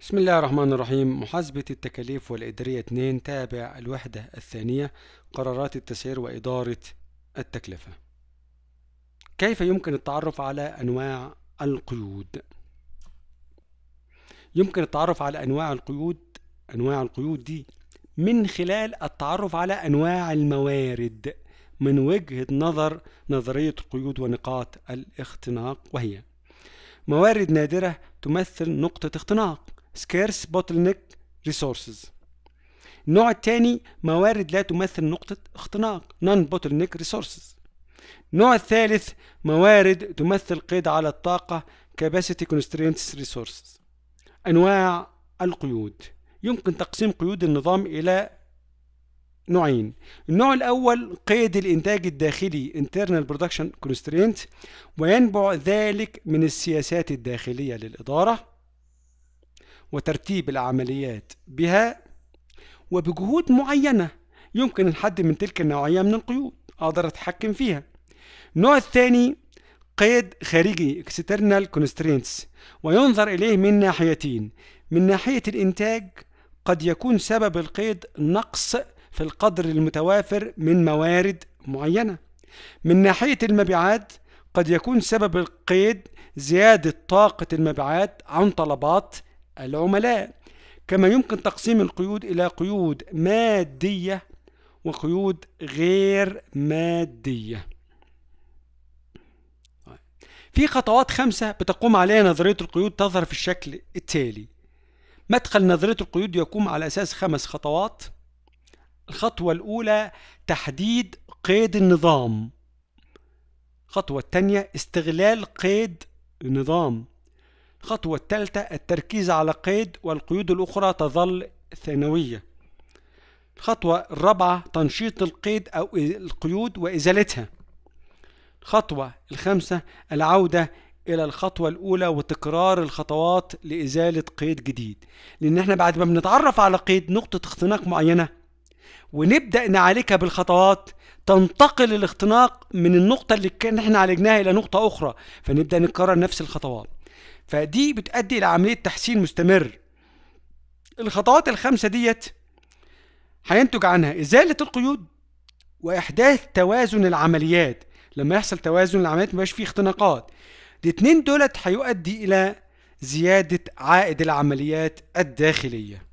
بسم الله الرحمن الرحيم محاسبة التكاليف والإدارية 2 تابع الوحدة الثانية قرارات التسعير وإدارة التكلفة كيف يمكن التعرف على أنواع القيود؟ يمكن التعرف على أنواع القيود أنواع القيود دي من خلال التعرف على أنواع الموارد من وجهة نظر نظرية القيود ونقاط الاختناق وهي موارد نادرة تمثل نقطة اختناق scarce bottleneck resources النوع الثاني موارد لا تمثل نقطة اختناق non bottleneck resources النوع الثالث موارد تمثل قيد على الطاقة capacity constraints resources أنواع القيود يمكن تقسيم قيود النظام إلى نوعين النوع الأول قيد الإنتاج الداخلي internal production constraint وينبع ذلك من السياسات الداخلية للإدارة وترتيب العمليات بها وبجهود معينة يمكن الحد من تلك النوعية من القيود أقدر أتحكم فيها النوع الثاني قيد خارجي external constraints وينظر إليه من ناحيتين من ناحية الإنتاج قد يكون سبب القيد نقص في القدر المتوافر من موارد معينة من ناحية المبيعات قد يكون سبب القيد زيادة طاقة المبيعات عن طلبات العملاء كما يمكن تقسيم القيود إلى قيود مادية وقيود غير مادية في خطوات خمسة بتقوم عليها نظرية القيود تظهر في الشكل التالي مدخل نظرية القيود يقوم على أساس خمس خطوات الخطوة الأولى تحديد قيد النظام الخطوة الثانية استغلال قيد النظام الخطوة الثالثة التركيز على قيد والقيود الأخرى تظل ثانوية الخطوة الرابعة تنشيط القيد أو القيود وإزالتها الخطوة الخامسة العودة إلى الخطوة الأولى وتكرار الخطوات لإزالة قيد جديد لأن احنا بعد ما بنتعرف على قيد نقطة اختناق معينة ونبدأ نعالجها بالخطوات تنتقل الاختناق من النقطة اللي كان احنا عالجناها إلى نقطة أخرى فنبدأ نكرر نفس الخطوات فدي بتؤدي الى عمليه تحسين مستمر الخطوات الخمسه ديت هينتج عنها ازاله القيود واحداث توازن العمليات لما يحصل توازن العمليات مبقاش فيه اختناقات الاتنين دولت هيؤدي الى زياده عائد العمليات الداخليه